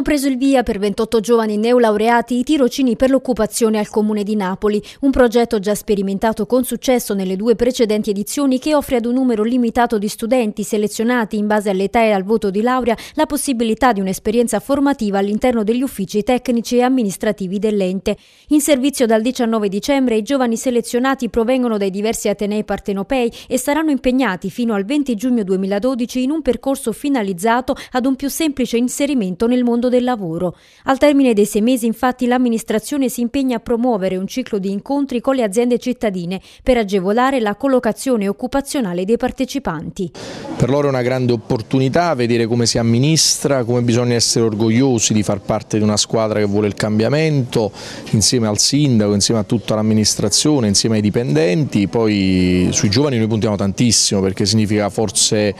Hanno preso il via per 28 giovani neolaureati i tirocini per l'occupazione al Comune di Napoli, un progetto già sperimentato con successo nelle due precedenti edizioni che offre ad un numero limitato di studenti selezionati in base all'età e al voto di laurea la possibilità di un'esperienza formativa all'interno degli uffici tecnici e amministrativi dell'ente. In servizio dal 19 dicembre i giovani selezionati provengono dai diversi atenei partenopei e saranno impegnati fino al 20 giugno 2012 in un percorso finalizzato ad un più semplice inserimento nel mondo mondo del lavoro. Al termine dei sei mesi, infatti, l'amministrazione si impegna a promuovere un ciclo di incontri con le aziende cittadine per agevolare la collocazione occupazionale dei partecipanti. Per loro è una grande opportunità vedere come si amministra, come bisogna essere orgogliosi di far parte di una squadra che vuole il cambiamento, insieme al sindaco, insieme a tutta l'amministrazione, insieme ai dipendenti. Poi sui giovani noi puntiamo tantissimo perché significa forse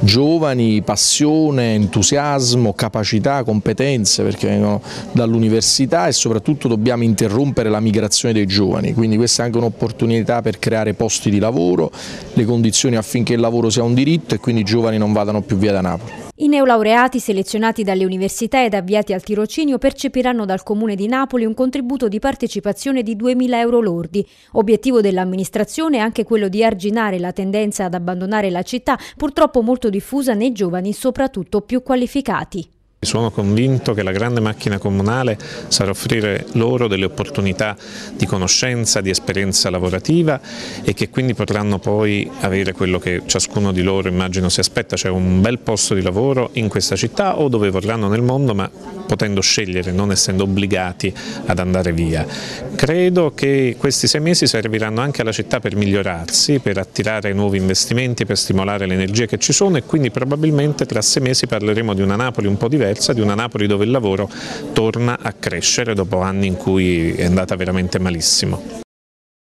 giovani, passione, entusiasmo, capacità, competenza competenze perché vengono dall'università e soprattutto dobbiamo interrompere la migrazione dei giovani, quindi questa è anche un'opportunità per creare posti di lavoro, le condizioni affinché il lavoro sia un diritto e quindi i giovani non vadano più via da Napoli. I neolaureati selezionati dalle università ed avviati al tirocinio percepiranno dal Comune di Napoli un contributo di partecipazione di 2.000 euro lordi. Obiettivo dell'amministrazione è anche quello di arginare la tendenza ad abbandonare la città, purtroppo molto diffusa nei giovani, soprattutto più qualificati. Sono convinto che la grande macchina comunale sarà offrire loro delle opportunità di conoscenza, di esperienza lavorativa e che quindi potranno poi avere quello che ciascuno di loro immagino si aspetta, cioè un bel posto di lavoro in questa città o dove vorranno nel mondo, ma potendo scegliere, non essendo obbligati ad andare via. Credo che questi sei mesi serviranno anche alla città per migliorarsi, per attirare nuovi investimenti, per stimolare le energie che ci sono e quindi probabilmente tra sei mesi parleremo di una Napoli un po' diversa, di una Napoli dove il lavoro torna a crescere dopo anni in cui è andata veramente malissimo.